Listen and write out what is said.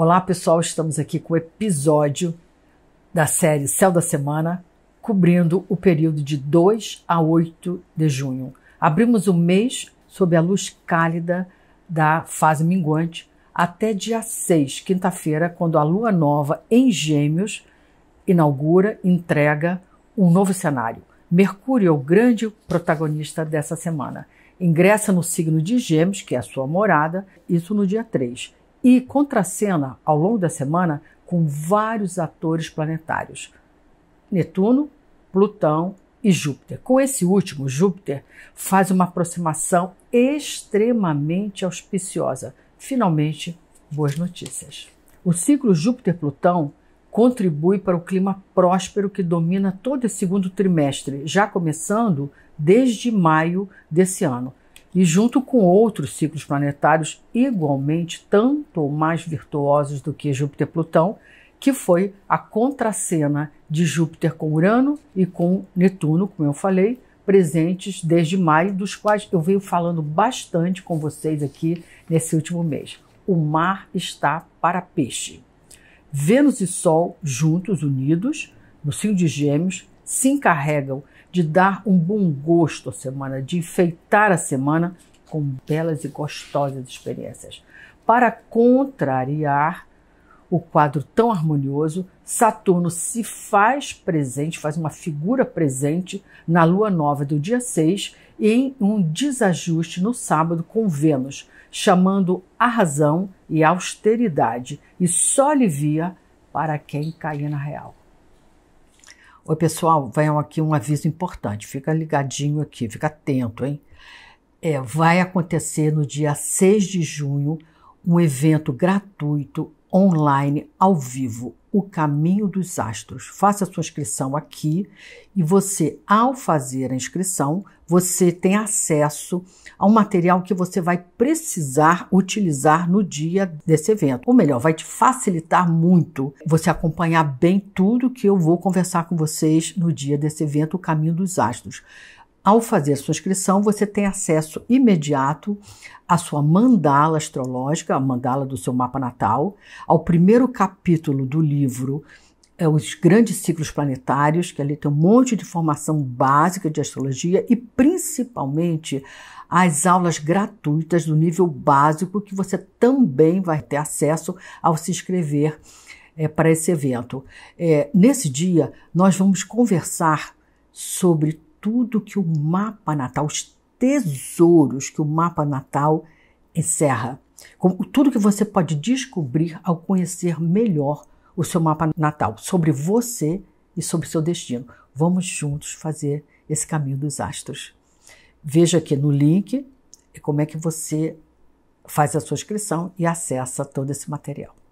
Olá pessoal, estamos aqui com o episódio da série Céu da Semana, cobrindo o período de 2 a 8 de junho. Abrimos o mês sob a luz cálida da fase minguante até dia 6, quinta-feira, quando a lua nova em Gêmeos inaugura, entrega um novo cenário. Mercúrio é o grande protagonista dessa semana. Ingressa no signo de Gêmeos, que é a sua morada, isso no dia 3 e contracena ao longo da semana com vários atores planetários: Netuno, Plutão e Júpiter. Com esse último, Júpiter faz uma aproximação extremamente auspiciosa. Finalmente, boas notícias. O ciclo Júpiter-Plutão contribui para o clima próspero que domina todo o segundo trimestre, já começando desde maio desse ano e junto com outros ciclos planetários igualmente tanto ou mais virtuosos do que Júpiter-Plutão, que foi a contracena de Júpiter com Urano e com Netuno, como eu falei, presentes desde maio, dos quais eu venho falando bastante com vocês aqui nesse último mês. O mar está para peixe. Vênus e Sol juntos, unidos, no signo de Gêmeos, se encarregam de dar um bom gosto à semana, de enfeitar a semana com belas e gostosas experiências. Para contrariar o quadro tão harmonioso, Saturno se faz presente, faz uma figura presente na lua nova do dia 6 em um desajuste no sábado com Vênus, chamando a razão e a austeridade, e só alivia para quem cair na real. Oi, pessoal, vai aqui um aviso importante. Fica ligadinho aqui, fica atento, hein? É, vai acontecer no dia 6 de junho um evento gratuito online, ao vivo, O Caminho dos Astros. Faça sua inscrição aqui e você, ao fazer a inscrição, você tem acesso a um material que você vai precisar utilizar no dia desse evento. Ou melhor, vai te facilitar muito você acompanhar bem tudo que eu vou conversar com vocês no dia desse evento, O Caminho dos Astros. Ao fazer sua inscrição, você tem acesso imediato à sua mandala astrológica, a mandala do seu mapa natal, ao primeiro capítulo do livro é, Os Grandes Ciclos Planetários, que ali tem um monte de formação básica de astrologia e principalmente as aulas gratuitas do nível básico, que você também vai ter acesso ao se inscrever é, para esse evento. É, nesse dia, nós vamos conversar sobre tudo que o mapa natal, os tesouros que o mapa natal encerra. tudo que você pode descobrir ao conhecer melhor o seu mapa natal, sobre você e sobre seu destino. Vamos juntos fazer esse caminho dos astros. Veja aqui no link como é que você faz a sua inscrição e acessa todo esse material.